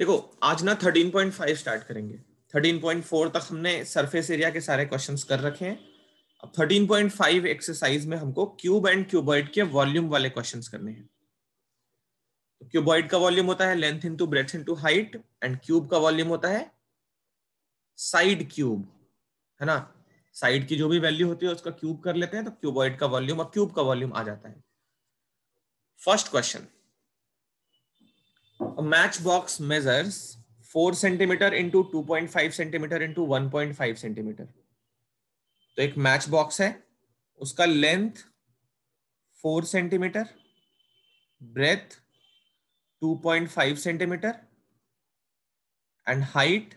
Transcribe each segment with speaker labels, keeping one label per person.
Speaker 1: देखो आज ना 13.5 स्टार्ट करेंगे 13.4 तक हमने सरफेस एरिया के सारे क्वेश्चंस कर रखे हैं अब 13.5 एक्सरसाइज में हमको क्यूब एंड क्यूबॉइड के वॉल्यूम वाले क्वेश्चंस करने हैं तो क्यूबॉइड का वॉल्यूम होता है length into breadth into height and cube का वॉल्यूम होता है साइड क्यूब है ना साइड की जो भी वैल्यू होती है उसका क्यूब कर लेते हैं तो क्यूबॉइड का वॉल्यूम और क्यूब का वॉल्यूम आ जाता है first question a matchbox measures 4 centimeter into 2.5 centimeter into 1.5 centimeter. तो एक मैच बॉक्स है उसका length 4 centimetre breadth 2.5 centimetre and height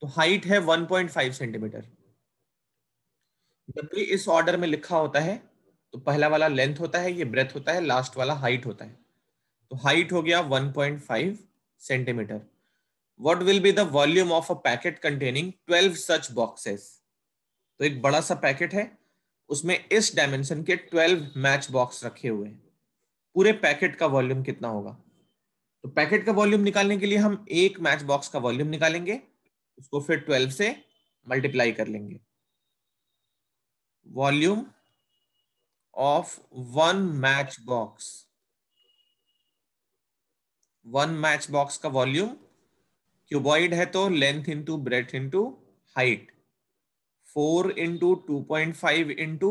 Speaker 1: तो हाइट है 1.5 सेंटीमीटर जब भी इस ऑर्डर में लिखा होता है तो पहला वाला लेंथ होता है ये ब्रेथ होता है लास्ट वाला हाइट होता है तो हाइट हो गया 1.5 centimetre what will be the volume of a packet containing 12 such boxes तो एक बड़ा सा पैकेट है उसमें इस डायमेंशन के 12 मैच बॉक्स रखे हुए हैं पूरे पैकेट का वॉल्यूम कितना होगा तो पैकेट का वॉल्यूम निकालने के लिए हम एक मैच बॉक्स का वॉल्यूम निकालेंगे उसको फिर 12 से मल्टीप्लाई कर लेंगे volume of one match box one match box का वॉल्यूम क्यूबॉइड है तो length into breadth into height four into two point five into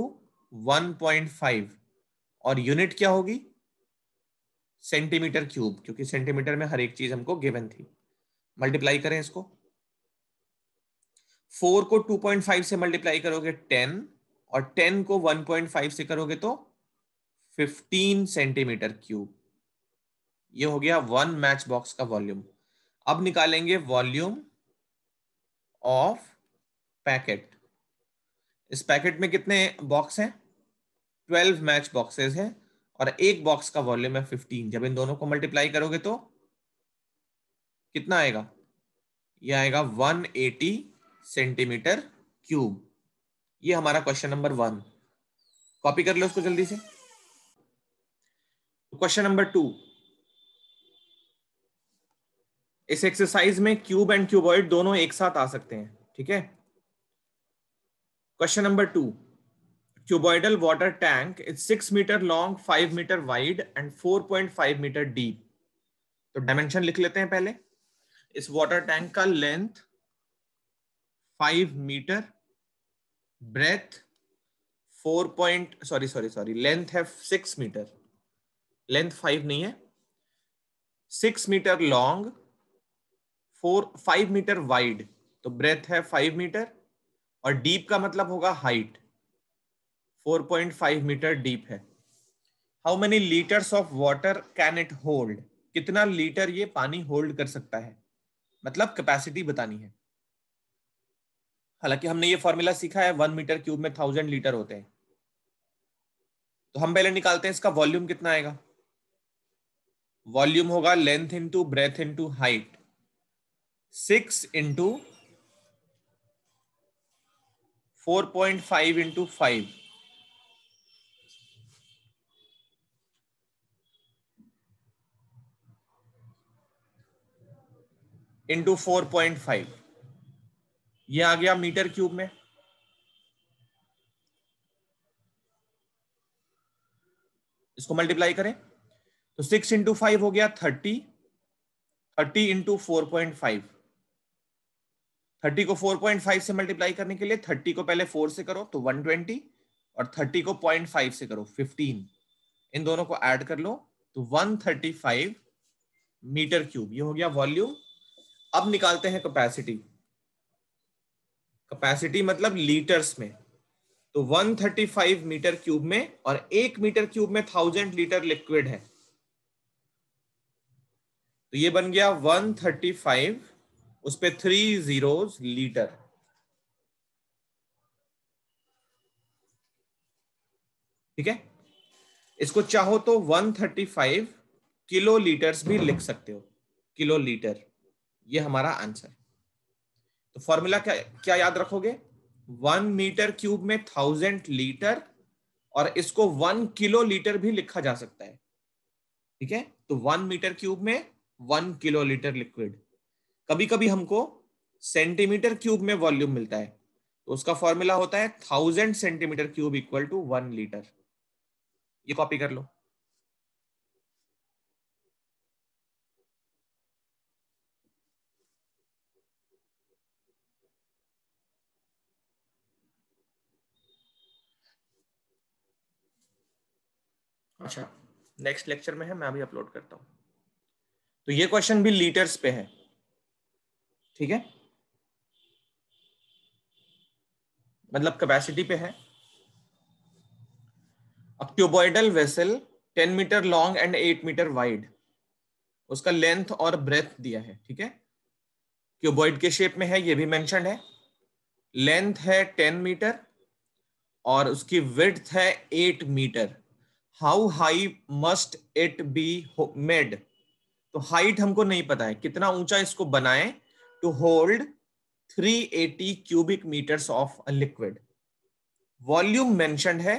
Speaker 1: one point five और यूनिट क्या होगी सेंटीमीटर क्यूब क्योंकि सेंटीमीटर में हर एक चीज हमको गिवन थी मल्टीप्लाई करें इसको फोर को टू पॉइंट फाइव से मल्टीप्लाई करोगे टेन और टेन को वन पॉइंट फाइव से करोगे तो फिफ्टीन सेंटीमीटर क्यूब ये हो गया वन मैच बॉक्स का वॉल्यूम अब निकालेंगे वॉल्यूम ऑफ पैकेट इस पैकेट में कितने बॉक्स हैं ट्वेल्व मैच बॉक्सेस हैं और एक बॉक्स का वॉल्यूम है फिफ्टीन जब इन दोनों को मल्टीप्लाई करोगे तो कितना आएगा ये आएगा वन एटी सेंटीमीटर क्यूब ये हमारा क्वेश्चन नंबर वन कॉपी कर लो उसको जल्दी से क्वेश्चन नंबर टू इस एक्सरसाइज में क्यूब एंड क्यूबॉइड दोनों एक साथ आ सकते हैं ठीक है question number two cuboidal water tank is six metre long five metre wide and four point five metre deep तो डायमेंशन लिख लेते हैं पहले इस वाटर टैंक का length five metre breadth four point sorry sorry sorry length है six metre length five नहीं है six metre long four five metre wide तो ब्रेथ है फाइव मीटर और डीप का मतलब होगा height four point five metre deep है how many litres of water can it hold कितना लीटर ये पानी होल्ड कर सकता है मतलब कैपेसिटी बतानी है हालांकि हमने ये फॉर्मूला सीखा है वन मीटर क्यूब में थाउजेंड लीटर होते हैं तो हम पहले निकालते हैं इसका वॉल्यूम कितना आएगा वॉल्यूम होगा length into breadth into height six into four point five into five into four point five ये आ गया मीटर क्यूब में इसको मल्टीप्लाई करें तो सिक्स इंटू फाइव हो गया thirty thirty into four point five thirty को फोर पॉइंट फाइव से मल्टीप्लाई करने के लिए थर्टी को पहले फोर से करो तो वन ट्वेंटी और थर्टी को पॉइंट फाइव से करो फिफ्टीन इन दोनों को ऐड कर लो तो one thirty five metre cube ये हो गया वॉल्यूम अब निकालते हैं कैपेसिटी कैपेसिटी मतलब लीटर्स में तो 135 मीटर क्यूब में और एक मीटर क्यूब में थाउजेंड लीटर लिक्विड है तो ये बन गया 135 उस पर थ्री जीरो लीटर ठीक है इसको चाहो तो 135 किलो लीटर्स भी लिख सकते हो किलो लीटर ये हमारा आंसर तो फॉर्मूला क्या क्या याद रखोगे वन मीटर क्यूब में थाउजेंड लीटर और इसको वन किलो लीटर भी लिखा जा सकता है ठीक है तो वन मीटर क्यूब में वन किलो लीटर लिक्विड कभी कभी हमको सेंटीमीटर क्यूब में वॉल्यूम मिलता है तो उसका फॉर्मूला होता है thousand centimetre cube equal to one litre ये कॉपी कर लो अच्छा नेक्स्ट लेक्चर में है मैं अभी अपलोड करता हूं तो ये क्वेश्चन भी लीटर्स पे है ठीक है मतलब कैपेसिटी पे है अब vessel 10 metre long and 8 metre wide उसका लेंथ और ब्रेथ दिया है ठीक है क्यूबॉइड के शेप में है ये भी मेंशन है लेंथ है 10 मीटर और उसकी विड्थ है 8 metre how high must it be made तो हाइट हमको नहीं पता है कितना ऊंचा इसको बनाएं to hold 380 cubic meters of a liquid volume mentioned hai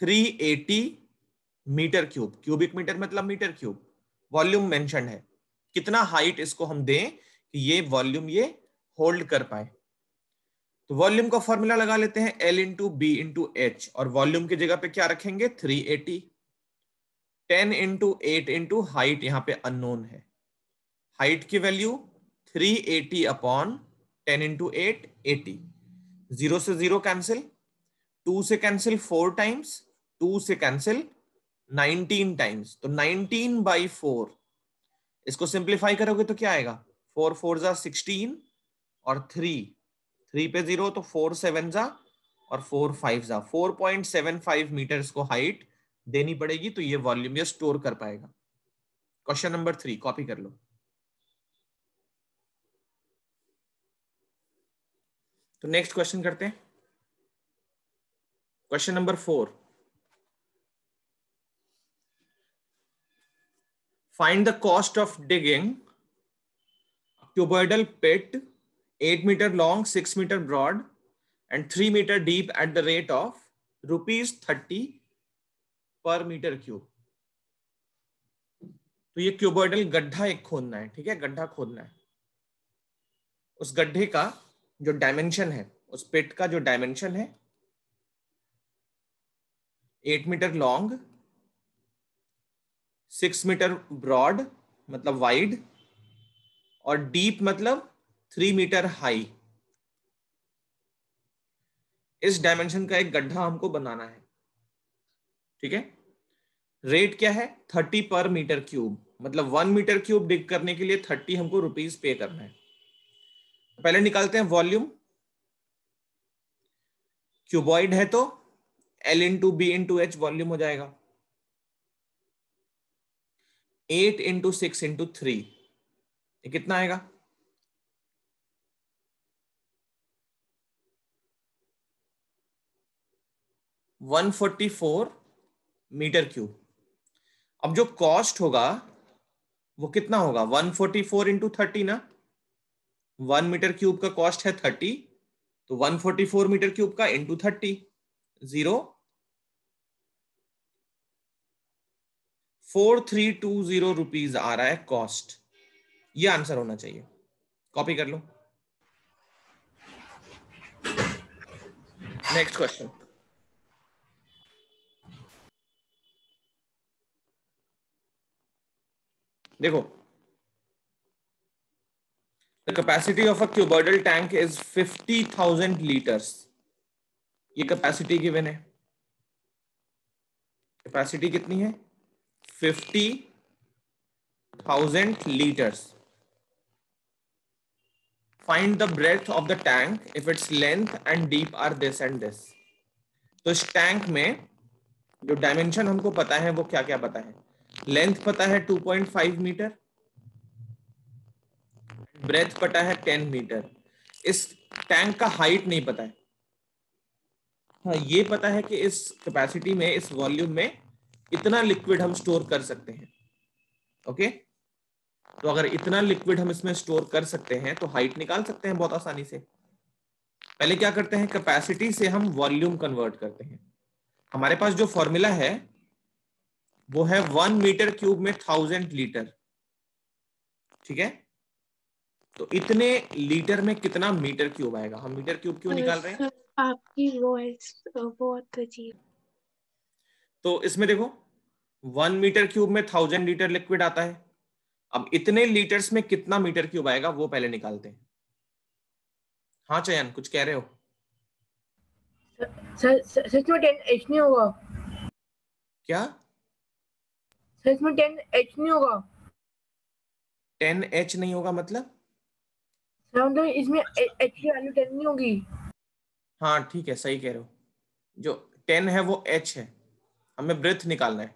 Speaker 1: 380 meter cube cubic meter matlab meter cube volume mentioned hai kitna height isko hum दें ki ye volume ye hold kar paaye तो volume का formula लगा लेते हैं L into B into H और volume की जगह पे क्या रखेंगे 380 eighty ten into eight into height यहाँ पे अननोन है हाइट की value three eighty upon ten into eight eighty zero से जीरो कैंसिल टू से कैंसिल फोर टाइम्स टू से कैंसिल नाइनटीन टाइम्स तो नाइनटीन बाई फोर इसको सिंप्लीफाई करोगे तो क्या आएगा फोर फोर जा सिक्सटीन और थ्री थ्री पे जीरो तो फोर सेवन जा और फोर फाइव जा four point seven five metre को हाइट देनी पड़ेगी तो ये वॉल्यूम ये स्टोर कर पाएगा क्वेश्चन नंबर थ्री कॉपी कर लो तो नेक्स्ट क्वेश्चन करते हैं question number four find the cost of digging cuboidal pit eight metre long six metre broad and three metre deep at the rate of rupees thirty per metre cube तो ये क्यूबर्डल गड्ढा एक खोदना है ठीक है गड्ढा खोदना है उस गड्ढे का जो डायमेंशन है उस पिट का जो डायमेंशन है eight metre long six metre broad मतलब वाइड और डीप मतलब थ्री मीटर हाई इस डायमेंशन का एक गड्ढा हमको बनाना है ठीक है रेट क्या है थर्टी पर मीटर क्यूब मतलब वन मीटर क्यूब डिग करने के लिए थर्टी हमको रुपीज पे करना है पहले निकालते हैं वॉल्यूम क्यूबॉइड है तो L into B into H volume हो जाएगा eight into six into three कितना आएगा one forty four metre cube अब जो कॉस्ट होगा वो कितना होगा one forty four into thirty ना वन मीटर क्यूब का कॉस्ट है थर्टी तो one forty four metre cube का into thirty zero four three two zero rupees आ रहा है कॉस्ट ये आंसर होना चाहिए कॉपी कर लो नेक्स्ट क्वेश्चन देखो The capacity of a cuboidal tank is 50,000 liters. ये capacity given है capacity कितनी है 50,000 liters. Find the breadth of the tank if its length and deep are this and this. तो इस टैंक में जो डायमेंशन हमको पता है वो क्या क्या पता है लेंथ पता है 2.5 मीटर ब्रेथ पता है टेन मीटर इस टैंक का हाइट नहीं पता है हाँ ये पता है कि इस कैपेसिटी में इस वॉल्यूम में इतना लिक्विड हम स्टोर कर सकते हैं ओके तो अगर इतना लिक्विड हम इसमें स्टोर कर सकते हैं तो हाइट निकाल सकते हैं बहुत आसानी से पहले क्या करते हैं कैपेसिटी से हम वॉल्यूम कन्वर्ट करते हैं हमारे पास जो फॉर्मूला है वो है वन मीटर क्यूब में थाउजेंड लीटर ठीक है तो इतने लीटर में कितना मीटर क्यूब आएगा हम मीटर क्यूब क्यों निकाल रहे हैं आपकी वॉइस बहुत अजीब तो इसमें देखो वन मीटर क्यूब में थाउजेंड लीटर लिक्विड आता है अब इतने लीटर्स में कितना मीटर क्यूब आएगा वो पहले निकालते हैं हाँ चयन कुछ कह रहे हो सच में टेन एच नहीं होगा क्या सच में टेन एच नहीं होगा टेन एच नहीं होगा मतलब इसमें एच की वैल्यू टेन नहीं होगी हाँ ठीक है सही कह रहे हो जो टेन है वो एच है हमें ब्रेथ निकालना है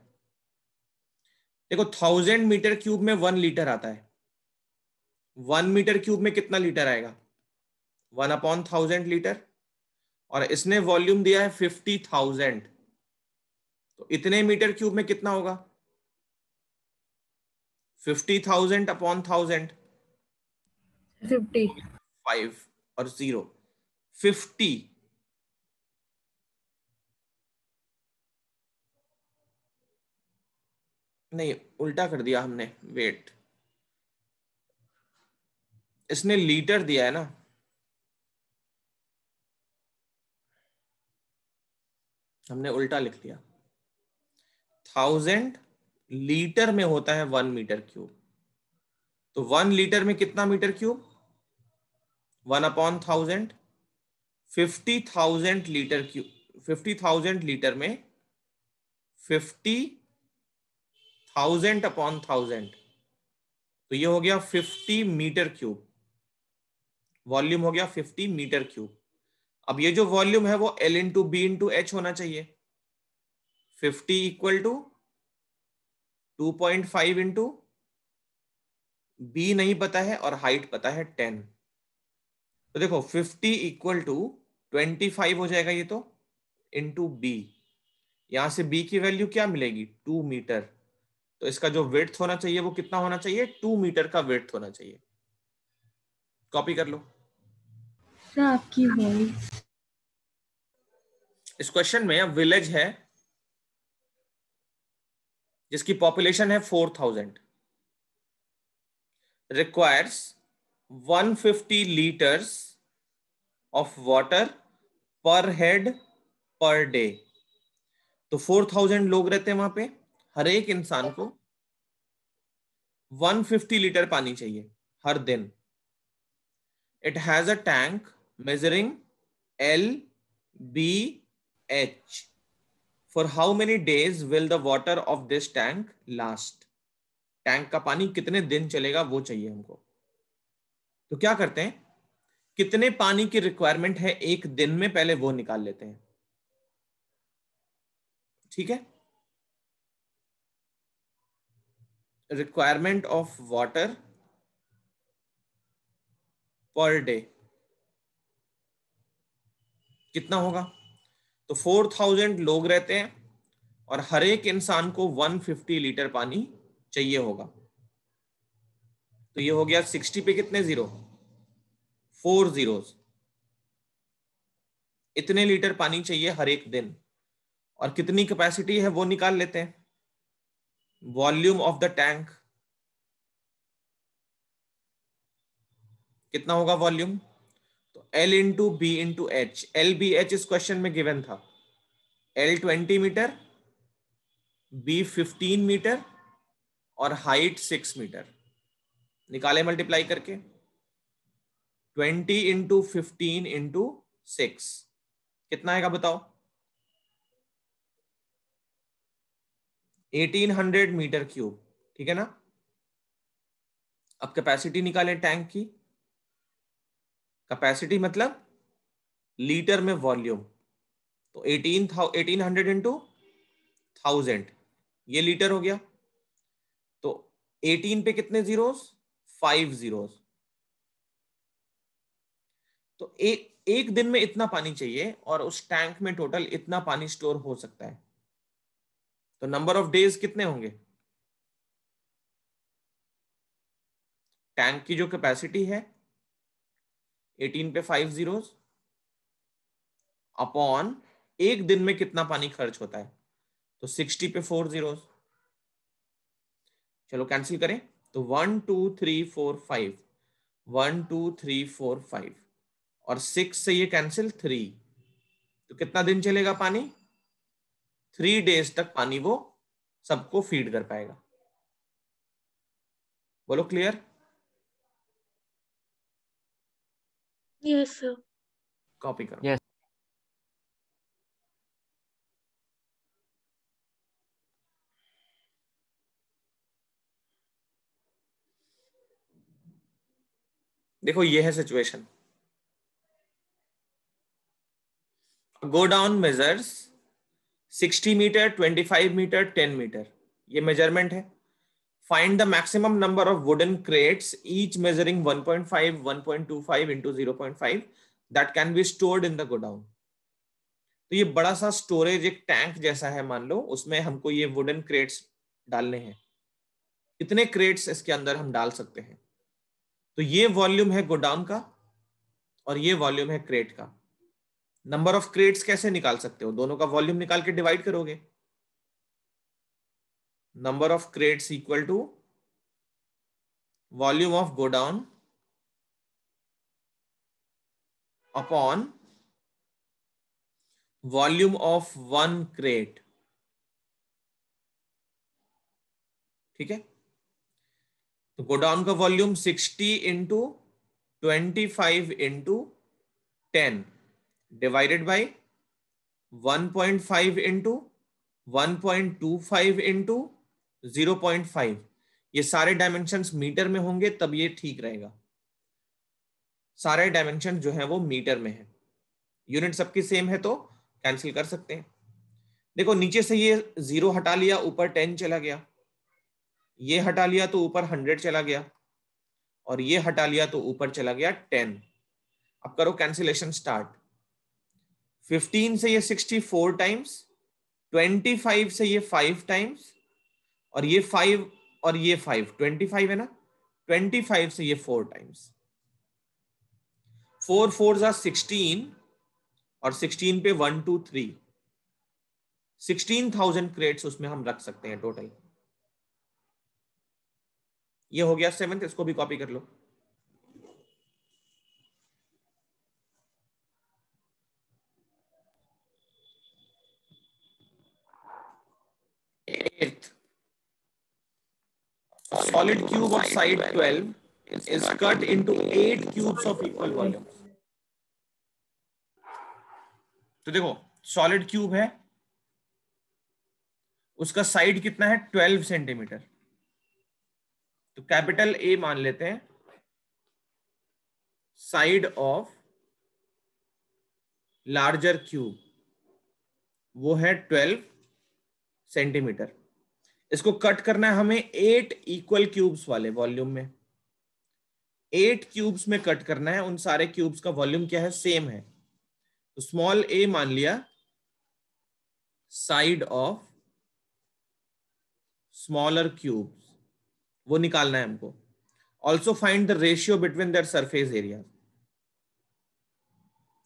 Speaker 1: देखो थाउजेंड मीटर क्यूब में वन लीटर आता है वन मीटर क्यूब में कितना लीटर आएगा वन अपॉन थाउजेंड लीटर और इसने वॉल्यूम दिया है फिफ्टी थाउजेंड तो इतने मीटर क्यूब में कितना होगा fifty thousand upon thousand fifty five और जीरो फिफ्टी नहीं उल्टा कर दिया हमने वेट इसने लीटर दिया है ना हमने उल्टा लिख लिया थाउजेंड लीटर में होता है वन मीटर क्यूब तो वन लीटर में कितना metre cube one upon thousand fifty thousand litre क्यू फिफ्टी थाउजेंड लीटर में फिफ्टी थाउजेंड अपॉन थाउजेंड तो ये हो गया फिफ्टी मीटर क्यूब वॉल्यूम हो गया फिफ्टी मीटर क्यूब अब ये जो वॉल्यूम है वो L into B into H होना चाहिए fifty equal to two point five into B नहीं पता है और हाइट पता है टेन तो देखो 50 इक्वल टू 25 हो जाएगा ये तो इनटू बी यहां से बी की वैल्यू क्या मिलेगी टू मीटर तो इसका जो वेथ होना चाहिए वो कितना होना चाहिए टू मीटर का वेथ होना चाहिए कॉपी कर लो आपकी इस क्वेश्चन में अब विलेज है जिसकी पॉपुलेशन है four thousand requires 150 liters of water per head per day. तो 4000 लोग रहते हैं वहां पे हर एक इंसान को 150 लीटर पानी चाहिए हर दिन it has a tank measuring L B H for how many days will the water of this tank last tank का पानी कितने दिन चलेगा वो चाहिए हमको तो क्या करते हैं कितने पानी की रिक्वायरमेंट है एक दिन में पहले वो निकाल लेते हैं ठीक है requirement of water per day कितना होगा तो फोर थाउजेंड लोग रहते हैं और हर एक इंसान को वन फिफ्टी लीटर पानी चाहिए होगा तो ये हो गया सिक्सटी पे कितने जीरो फोर जीरोस इतने लीटर पानी चाहिए हर एक दिन और कितनी कैपेसिटी है वो निकाल लेते हैं वॉल्यूम ऑफ द टैंक कितना होगा वॉल्यूम तो L into B into H L B H इस क्वेश्चन में गिवन था L twenty metre B fifteen metre और हाइट सिक्स मीटर निकाले मल्टीप्लाई करके twenty into fifteen into six कितना आएगा बताओ एटीन हंड्रेड मीटर क्यूब ठीक है ना अब कैपेसिटी निकाले टैंक की कैपेसिटी मतलब लीटर में वॉल्यूम तो eighteen eighteen hundred into thousand ये लीटर हो गया तो एटीन पे कितने जीरोस फाइव जीरोस तो एक एक दिन में इतना पानी चाहिए और उस टैंक में टोटल इतना पानी स्टोर हो सकता है तो नंबर ऑफ डेज कितने होंगे टैंक की जो कैपेसिटी है 18 पे फाइव जीरो अपॉन एक दिन में कितना पानी खर्च होता है तो 60 पे फोर जीरो चलो कैंसिल करें तो one two three four five one two three four five और सिक्स से ये कैंसिल थ्री तो कितना दिन चलेगा पानी थ्री डेज तक पानी वो सबको फीड कर पाएगा बोलो क्लियर कॉपी करो यस yes. देखो ये है situation go down measures 60 metre 25 metre 10 metre ये मेजरमेंट है find the maximum number of wooden crates each measuring 1.5 1.25 into 0.5 that can be stored in the godown तो ये बड़ा सा स्टोरेज एक टैंक जैसा है मान लो उसमें हमको ये वुडन क्रेट्स डालने हैं कितने क्रेट्स इसके अंदर हम डाल सकते हैं तो ये वॉल्यूम है गोडाउन का और ये वॉल्यूम है क्रेट का नंबर ऑफ क्रेट्स कैसे निकाल सकते हो दोनों का वॉल्यूम निकाल के डिवाइड करोगे number of crates equal to volume of godown upon volume of one crate ठीक है तो गोडाउन का volume 60 into twenty five into ten divided by 1.5 into 1.25 into 0.5 ये सारे डायमेंशन मीटर में होंगे तब ये ठीक रहेगा सारे डायमेंशन जो है वो मीटर में है यूनिट सबकी सेम है तो कैंसिल कर सकते हैं देखो नीचे से ये जीरो हटा लिया ऊपर टेन चला गया ये हटा लिया तो ऊपर हंड्रेड चला गया और ये हटा लिया तो ऊपर चला गया टेन अब करो कैंसिलेशन स्टार्ट फिफ्टीन से ये 64 टाइम्स 25 से ये फाइव टाइम्स और ये फाइव और ये फाइव 25 है ना 25 से ये फोर टाइम्स फोर फोर जार सिक्सटीन और सिक्सटीन पे one two three sixteen thousand crates उसमें हम रख सकते हैं टोटल ये हो गया सेवेंथ इसको भी कॉपी कर लो solid cube of side 12 is cut into 8 cubes of equal volume. तो देखो सॉलिड क्यूब है उसका साइड कितना है 12 सेंटीमीटर तो कैपिटल ए मान लेते हैं साइड ऑफ लार्जर क्यूब वो है 12 सेंटीमीटर इसको कट करना है हमें एट इक्वल क्यूब्स वाले वॉल्यूम में एट क्यूब्स में कट करना है उन सारे क्यूब्स का वॉल्यूम क्या है सेम है तो स्मॉल ए मान लिया साइड ऑफ स्मॉलर क्यूब्स वो निकालना है हमको also find the ratio between their surface area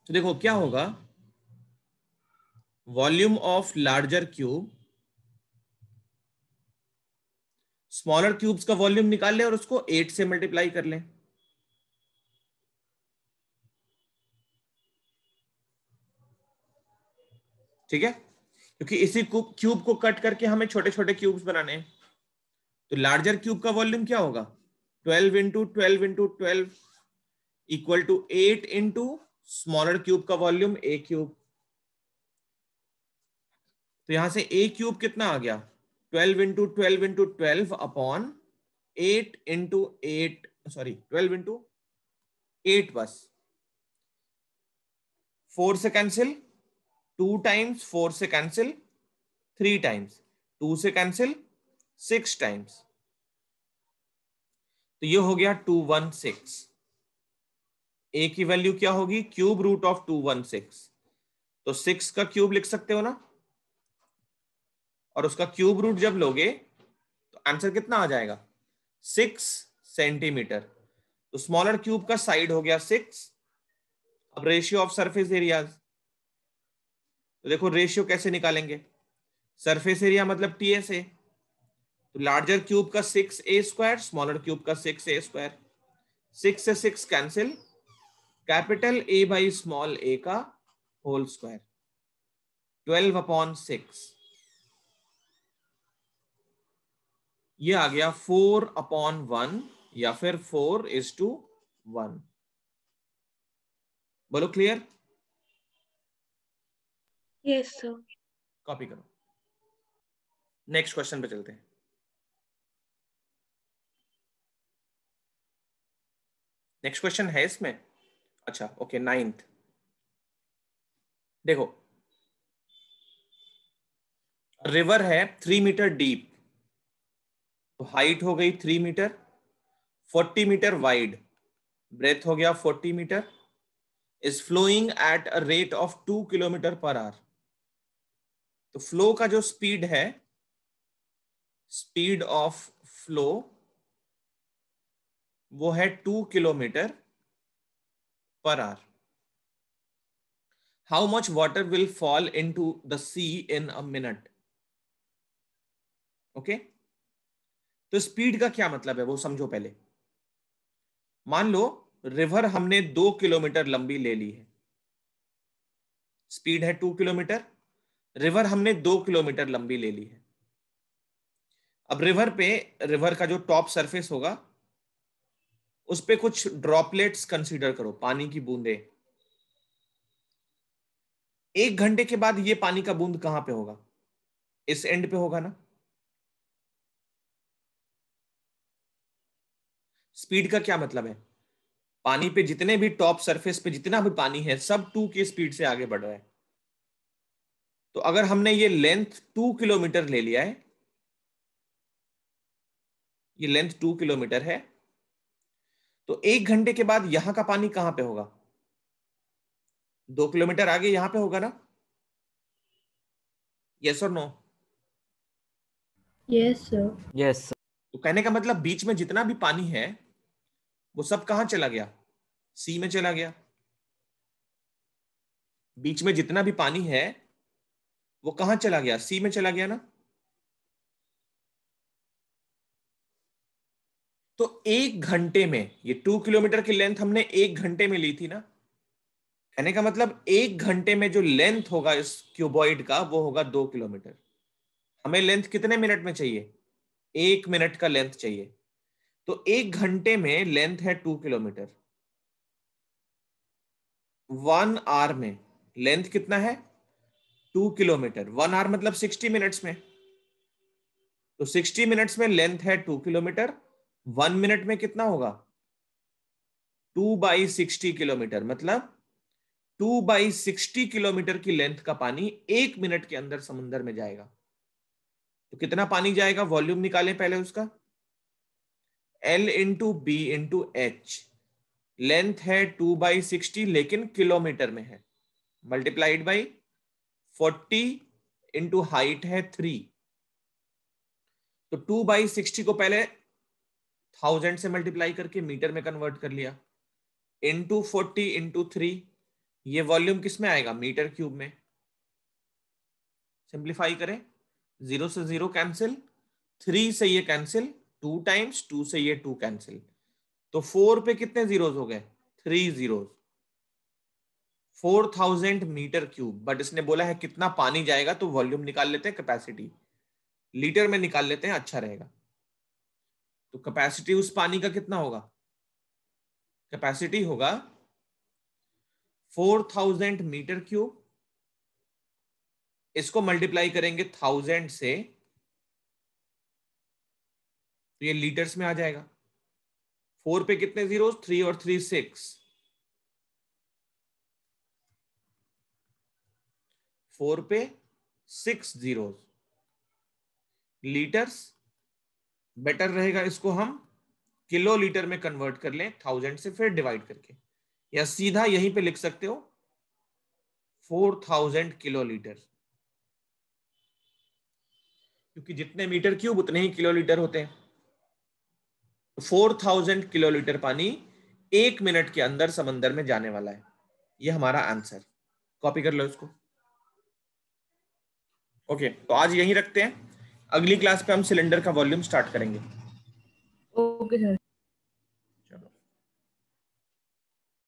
Speaker 1: तो देखो क्या होगा volume of larger cube smaller cubes का वॉल्यूम निकाल ले और उसको एट से मल्टीप्लाई कर लें ठीक है क्योंकि इसी क्यूब को कट करके हमें छोटे छोटे क्यूब्स बनाने हैं तो लार्जर क्यूब का वॉल्यूम क्या होगा twelve into twelve into twelve equal to eight into smaller cube का वॉल्यूम ए क्यूब तो यहां से ए क्यूब कितना आ गया 12 into 12 into 12 upon 8 into 8 sorry 12 into 8 बस 4 से कैंसिल 2 टाइम्स 4 से कैंसिल 3 टाइम्स 2 से कैंसिल 6 टाइम्स तो ये हो गया 216 ए की वैल्यू क्या होगी क्यूब रूट ऑफ 216 तो 6 का क्यूब लिख सकते हो ना और उसका क्यूब रूट जब लोगे तो आंसर कितना आ जाएगा सिक्स सेंटीमीटर तो स्मॉलर क्यूब का साइड हो गया सिक्स अब रेशियो ऑफ सरफेस एरियाज तो देखो रेशियो कैसे निकालेंगे सरफेस एरिया मतलब टीएसए तो लार्जर क्यूब का six a square smaller cube का सिक्स ए स्क्वायर सिक्स से six cancel capital A by small A का whole square twelve upon six ये आ गया फोर अपॉन वन या फिर फोर इज टू वन बोलो क्लियर यस सर कॉपी करो नेक्स्ट क्वेश्चन पे चलते हैं नेक्स्ट क्वेश्चन है इसमें अच्छा ओके नाइन्थ देखो रिवर है थ्री मीटर डीप तो हाइट हो गई three metre forty metre wide breadth हो गया forty metre is flowing at a rate of two kilometre per hour तो फ्लो का जो स्पीड है स्पीड ऑफ फ्लो वो है two kilometre per hour how much water will fall into the sea in a minute okay तो speed का क्या मतलब है वो समझो पहले मान लो रिवर हमने दो किलोमीटर लंबी ले ली है स्पीड है टू किलोमीटर रिवर हमने दो किलोमीटर लंबी ले ली है अब रिवर पे रिवर का जो टॉप सरफेस होगा उस पर कुछ ड्रॉपलेट्स कंसीडर करो पानी की बूंदे एक घंटे के बाद ये पानी का बूंद कहां पे होगा इस एंड पे होगा ना स्पीड का क्या मतलब है पानी पे जितने भी टॉप सरफेस पे जितना भी पानी है सब टू के स्पीड से आगे बढ़ रहा है तो अगर हमने ये लेंथ टू किलोमीटर ले लिया है ये लेंथ टू किलोमीटर है तो एक घंटे के बाद यहां का पानी कहां पे होगा दो किलोमीटर आगे यहां पे होगा ना यस और नो यस सर यस तो कहने का मतलब बीच में जितना भी पानी है वो सब कहां चला गया सी में चला गया बीच में जितना भी पानी है वो कहां चला गया सी में चला गया ना तो एक घंटे में ये टू किलोमीटर की लेंथ हमने एक घंटे में ली थी ना कहने का मतलब एक घंटे में जो लेंथ होगा इस क्यूबॉइड का वो होगा दो किलोमीटर हमें लेंथ कितने मिनट में चाहिए एक मिनट का लेंथ चाहिए तो एक घंटे में लेंथ है टू किलोमीटर वन आर में लेंथ कितना है टू किलोमीटर वन आर मतलब सिक्सटी मिनट्स में तो सिक्सटी मिनट्स में लेंथ है टू किलोमीटर वन मिनट में कितना होगा टू बाई सिक्सटी किलोमीटर मतलब टू बाई सिक्सटी किलोमीटर की लेंथ का पानी एक मिनट के अंदर समुद्र में जाएगा तो कितना पानी जाएगा वॉल्यूम निकालें पहले उसका L into B into H length है टू बाई सिक्सटी लेकिन किलोमीटर में है multiplied by forty into height है थ्री तो टू बाई सिक्सटी को पहले थाउजेंड से मल्टीप्लाई करके मीटर में कन्वर्ट कर लिया इंटू फोर्टी इंटू थ्री ये वॉल्यूम किस में आएगा मीटर क्यूब में सिंप्लीफाई करें जीरो से जीरो कैंसिल थ्री से ये कैंसिल टू टाइम्स टू से ये टू कैंसिल तो फोर पे कितने जीरोस हो गए three zeros four thousand metre cube but इसने बोला है कितना पानी जाएगा तो वॉल्यूम निकाल लेते हैं कैपेसिटी लीटर में निकाल लेते हैं अच्छा रहेगा तो कैपेसिटी उस पानी का कितना होगा कैपेसिटी होगा फोर थाउजेंड मीटर क्यूब इसको मल्टीप्लाई करेंगे थाउजेंड से तो ये लीटर्स में आ जाएगा फोर पे कितने जीरोस थ्री और थ्री सिक्स फोर पे सिक्स जीरोस लीटर्स बेटर रहेगा इसको हम किलो लीटर में कन्वर्ट कर लें थाउजेंड से फिर डिवाइड करके या सीधा यहीं पे लिख सकते हो फोर थाउजेंड किलो लीटर क्योंकि जितने मीटर क्यूब उतने ही किलो लीटर होते हैं फोर थाउजेंड किलोलीटर पानी एक मिनट के अंदर समंदर में जाने वाला है ये हमारा आंसर कॉपी कर लो इसको ओके तो आज यही रखते हैं अगली क्लास पे हम सिलेंडर का वॉल्यूम स्टार्ट करेंगे ओके सर